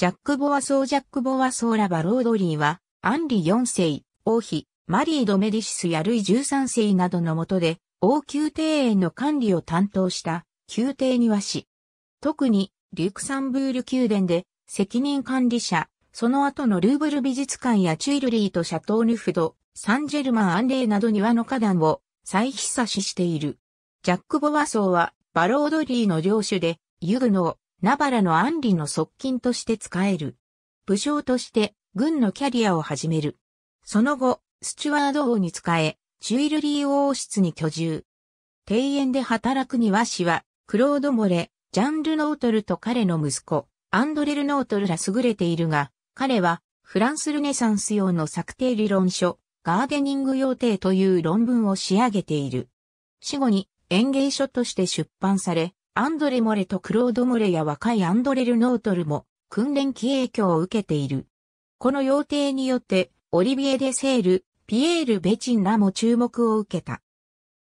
ジャック・ボワソー・ジャック・ボワソー・ラバ・ロードリーは、アンリ4世、王妃、マリー・ド・メディシスやルイ13世などのもとで、王宮庭園の管理を担当した、宮廷庭師。特に、リュクサンブール宮殿で、責任管理者、その後のルーブル美術館やチュイルリーとシャトーヌフド、サンジェルマン・アンレイなど庭の花壇を、再ひさししている。ジャック・ボワソーは、バロードリーの領主で、ユグノナバラのアンリの側近として使える。武将として軍のキャリアを始める。その後、スチュワード王に仕え、チュイルリー王室に居住。庭園で働く庭師は、クロード・モレ、ジャンル・ノートルと彼の息子、アンドレル・ノートルら優れているが、彼は、フランスルネサンス用の策定理論書、ガーデニング用定という論文を仕上げている。死後に園芸書として出版され、アンドレ・モレとクロード・モレや若いアンドレ・ルノートルも訓練機影響を受けている。この要定によって、オリビエ・デ・セール、ピエール・ベチンらも注目を受けた。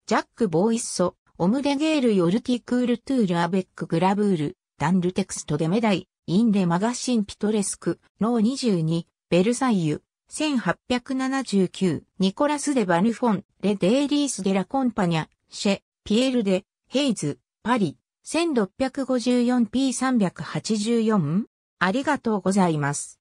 ジャック・ボーイッソ、オムデゲール・ヨルティクール・トゥール・アベック・グラブール、ダンルテクスト・デメダイ、インデ・マガシン・ピトレスク、ノー22、ベルサイユ、1879、ニコラス・デ・バヌフォン、レ・デイリース・デ・ラ・コンパニャ、シェ、ピエール・デ、ヘイズ、パリ、1654p384? ありがとうございます。